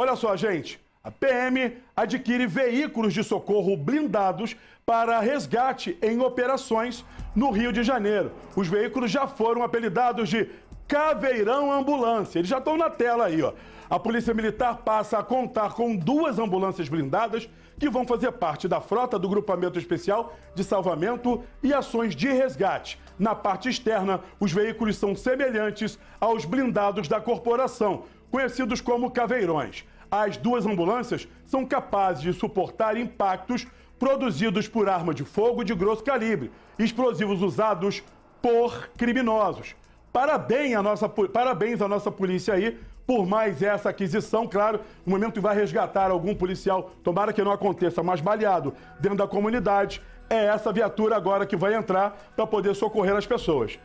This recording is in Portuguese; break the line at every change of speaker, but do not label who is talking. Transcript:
Olha só, gente. A PM adquire veículos de socorro blindados para resgate em operações no Rio de Janeiro. Os veículos já foram apelidados de Caveirão Ambulância. Eles já estão na tela aí, ó. A Polícia Militar passa a contar com duas ambulâncias blindadas que vão fazer parte da frota do Grupamento Especial de Salvamento e Ações de Resgate. Na parte externa, os veículos são semelhantes aos blindados da corporação, conhecidos como caveirões. As duas ambulâncias são capazes de suportar impactos produzidos por arma de fogo de grosso calibre, explosivos usados por criminosos. Parabéns à nossa, parabéns à nossa polícia aí por mais essa aquisição, claro, no momento que vai resgatar algum policial, tomara que não aconteça, mas baleado dentro da comunidade, é essa viatura agora que vai entrar para poder socorrer as pessoas.